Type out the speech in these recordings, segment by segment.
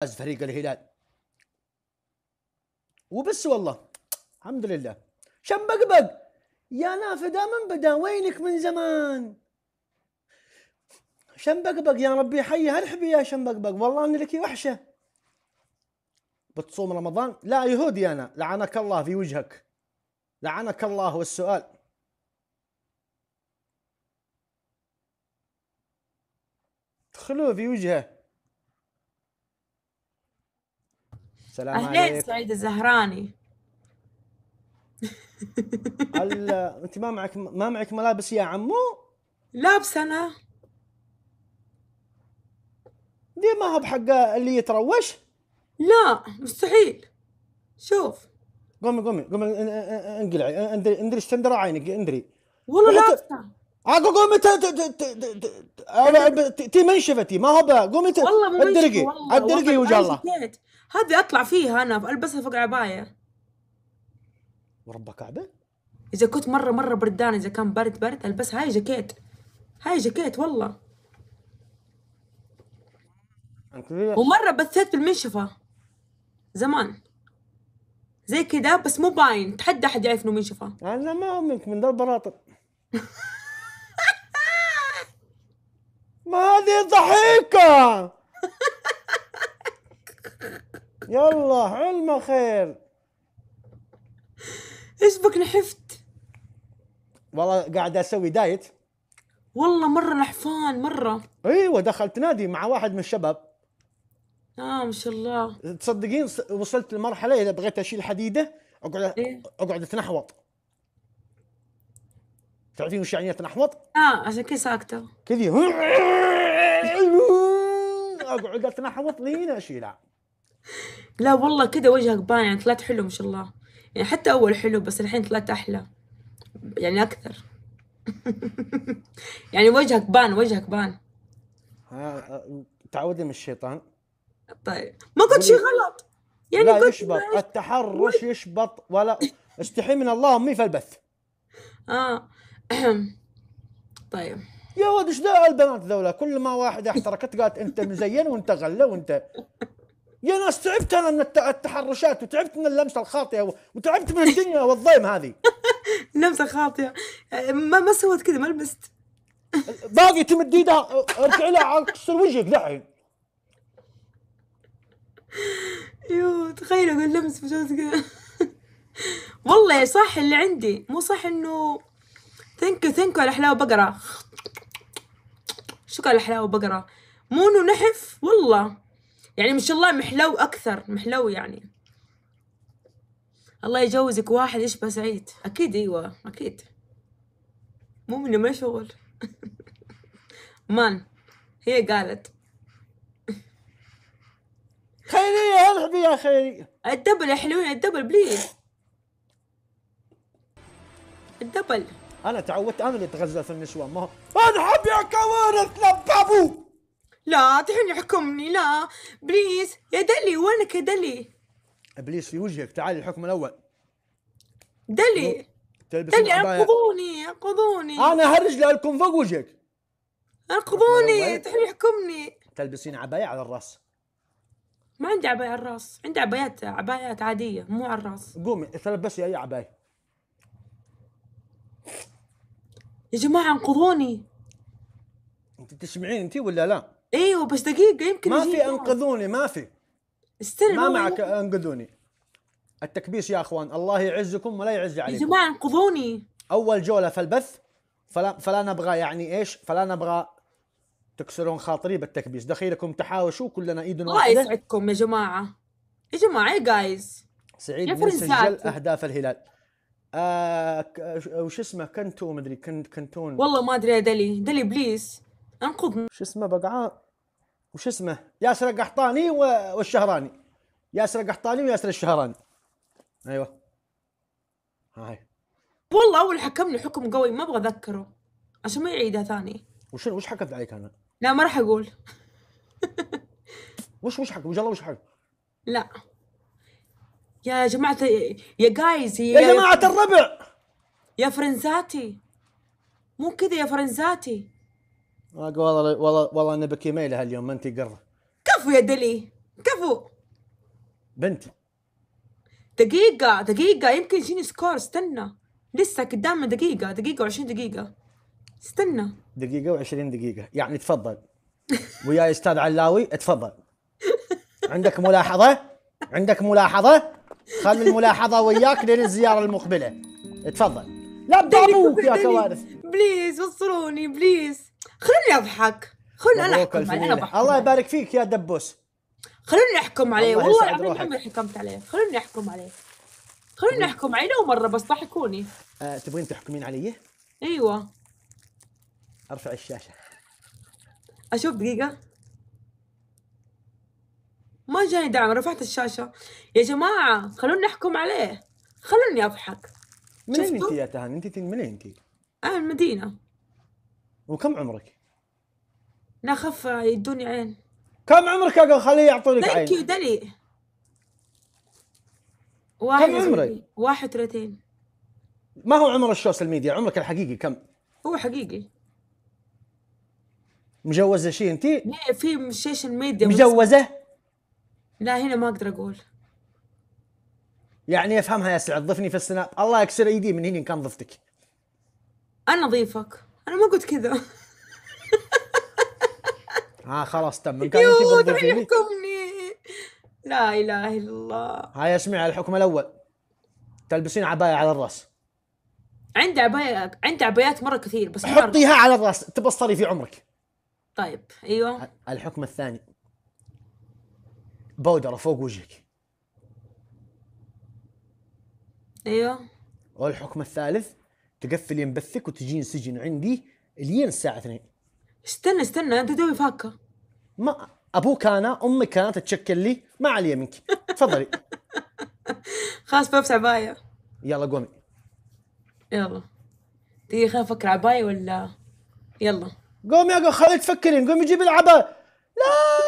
فاز فريق الهلال وبس والله الحمد لله شنبقبق يا نافذة من بدا وينك من زمان شمبقبق يا ربي حي هرحبي يا شمبقبق والله اني لك وحشة بتصوم رمضان لا يهودي انا لعنك الله في وجهك لعنك الله والسؤال تخلوه في وجهه السلام عليكم اهلين سعيد الزهراني هل انت ما معك ما معك ملابس يا عمو؟ لابسه انا دي ما هو بحق اللي يتروش؟ لا مستحيل شوف قومي قومي قومي انقلعي اندري اندري تندرى عينك اندري والله لابسه عقو قومي ت ما هو قومي والله ادرقي ادرقي وجه الله هذه اطلع فيها انا البسها فوق العبايه مربى كعبه اذا كنت مره مره بردان اذا كان برد برد البس هاي جاكيت هاي جاكيت والله ومره بثيت بالمنشفه زمان زي كذا بس مو باين تحدى احد يعرف انه منشفه انا ما امك من ذا البراطب ما هذه ضحكه يلا علم خير ايش بك نحفت والله قاعد اسوي دايت والله مره نحفان مره ايوه دخلت نادي مع واحد من الشباب اه ما شاء الله تصدقين وصلت لمرحله اذا بغيت اشيل حديده اقعد إيه؟ اقعد اتنحوط تعرفين وش يعني اتنحوط؟ اه عشان كذا ساكته كذي اقعد اتنحوط لين اشيلها لا والله كده وجهك باين يعني طلعت حلو ما شاء الله يعني حتى أول حلو بس الحين طلعت أحلى يعني أكثر يعني وجهك بان وجهك بان تعودي من الشيطان طيب ما قلت شيء غلط يعني لا يشبط ما... التحرش يشبط ولا استحي من الله امي في البث اه طيب يا ولد ايش ذا البنات ذولا كل ما واحده احترقت قالت انت مزين وانت غله وانت يا ناس تعبت انا من التحرشات وتعبت من اللمسه الخاطئه وتعبت من الدنيا والضيم هذه لمسه خاطئه ما ما سويت كذا ما لبست باقي تمد ايدها ارجع لها كسر وجهك دحين يو تخيل اقول لمس بجوز كذا والله صح اللي عندي مو صح انه ثانكو ثانكو على حلاوه بقره شكرا على حلاوه بقره مو انه نحف والله يعني ما شاء الله محلو أكثر محلو يعني الله يجوزك واحد يشبه سعيد أكيد أيوة أكيد مو مني ما شغل مان هي قالت خيرية الحبي يا خيرية الدبل يا حلوين الدبل بليز الدبل انا تعودت انا اللي اتغزل في النشوان ما هو انا حبي يا كوارث لبابو لا تحين يحكمني لا بليز يا دلي وينك يا دلي ابليس في وجهك تعال الحكم الاول دلي تلبس دلي انقذوني انقذوني انا هرج لكم فوق وجهك انقذوني تحين يحكمني تلبسين عباية على الراس ما عندي عباية على الراس عندي عبايات عبايات عادية مو على الراس قومي تلبسي اي عباية يا جماعة انقذوني انت تسمعين انت ولا لا؟ ايوه بس دقيقه يمكن ما في انقذوني ما في استلم ما معك انقذوني التكبيس يا اخوان الله يعزكم ولا يعز عليكم يا جماعه انقذوني اول جوله في البث فلا فلا نبغى يعني ايش فلا نبغى تكسرون خاطري بالتكبيس دخيلكم تحاوشوا كلنا ايد واحده الله يسعدكم يا جماعه يا جماعه إيه يا جايز سعيد مسجل اهداف الهلال آه وش اسمه كنتو مدري كنت كنتون والله ما ادري يا دلي دلي بليز انقذنا شو اسمه بقعه وش اسمه ياسر القحطاني والشهراني ياسر القحطاني وياسر الشهراني ايوه هاي والله اول حكم لي حكم قوي ما ابغى اذكره عشان ما يعيدها ثاني وش وش حكمت عليك انا؟ لا ما راح اقول وش وش حكم؟ وش الله وش حكم؟ لا يا جماعة يا جايز يا, يا جماعة الربع يا فرنزاتي مو كذا يا فرنزاتي والله والله والله انا بكي ميله هاليوم ما انت قره كفو يا دلي كفو بنتي دقيقة دقيقة يمكن يجيني سكور استنى لسه قدامنا دقيقة دقيقة و20 دقيقة استنى دقيقة و20 دقيقة يعني تفضل وياي استاذ علاوي تفضل عندك ملاحظة؟ عندك ملاحظة؟ خلي الملاحظة وياك لين الزيارة المقبلة تفضل لا بابوك يا كوارث بليز وصلوني بليز خلوني اضحك خلوني انا احكم عليه انا بحكم الله يبارك فيك يا دبوس خلوني احكم عليه والله العظيم عمري حكمت عليه خلوني احكم عليه خلوني احكم عليه لو مره بس ضحكوني أه تبغين تحكمين علي؟ ايوه ارفع الشاشه اشوف دقيقه ما جاني دعم رفعت الشاشه يا جماعه خلوني احكم عليه خلوني اضحك من انت يا تهاني انت من انت؟ انا المدينه وكم عمرك؟ نخف يدوني عين كم عمرك اقول خليه يعطونك عين ثانك يو دلي واحد كم عمرك؟ 31 ما هو عمر السوشيال ميديا عمرك الحقيقي كم؟ هو حقيقي مجوزة شيء انت؟ إيه، في سوشيال ميديا مجوزة؟ لا هنا ما اقدر اقول يعني افهمها يا سعد ضفني في السناب الله يكسر ايدي من هنا ان كان ضفتك انا ضيفك انا ما قلت كذا اه خلاص تم ان كان يحكمني لا اله الا الله هاي اسمعي الحكم الاول تلبسين عبايه على الراس عندي عباية عندي عبايات مرة كثير بس حطيها على الراس تبصري في عمرك طيب ايوه الحكم الثاني بودرة فوق وجهك ايوه والحكم الثالث تقفل بثك وتجين سجن عندي الين الساعه 2 استنى استنى انت دوي فاكه ما ابوك انا امي كانت تشكل لي ما علي منك تفضلي خلاص بلبس عبايه يلا قومي يلا تيجي خلينا نفكر عبايه ولا يلا قومي يا خليك تفكرين قومي جيبي العبايه لا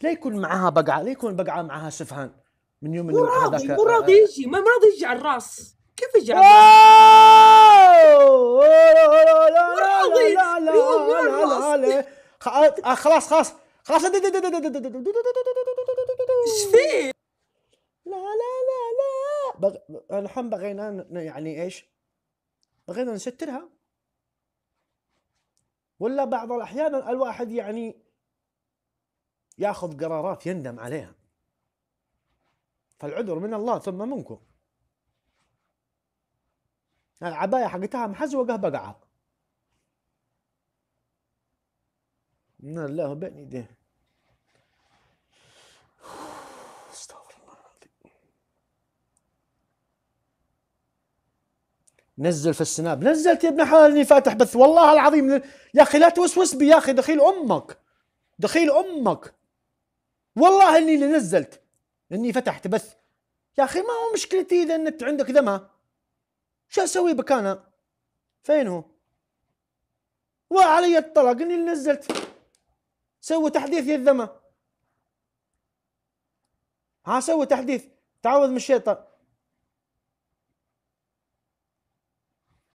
لا يكون معها بقعه لا يكون بقعه معها سفهان من يوم اللي يوم هذاك مو راضي يجي ما راضي يجي على الراس كيف يجي على الراس؟ خلاص خلاص خلاص ايش فيه؟ لا لا لا لا الحين بغينا يعني ايش؟ بغينا نسترها ولا بعض الاحيان الواحد يعني ياخذ قرارات يندم عليها فالعذر من الله ثم منكم العباية حقتها محزوقة بقعة من الله بين يديه استغفر الله العظيم نزل في السناب نزلت يا ابن حلال اني فاتح بث والله العظيم يا اخي لا توسوس بي يا اخي دخيل امك دخيل امك والله اني اللي نزلت اني فتحت بس يا اخي ما هو مشكلتي اذا النت عندك ذمه شو اسوي بك انا فين هو وعلي الطلاق اني اللي نزلت سوي تحديث يا الذمه ها سوي تحديث تعوذ من الشيطان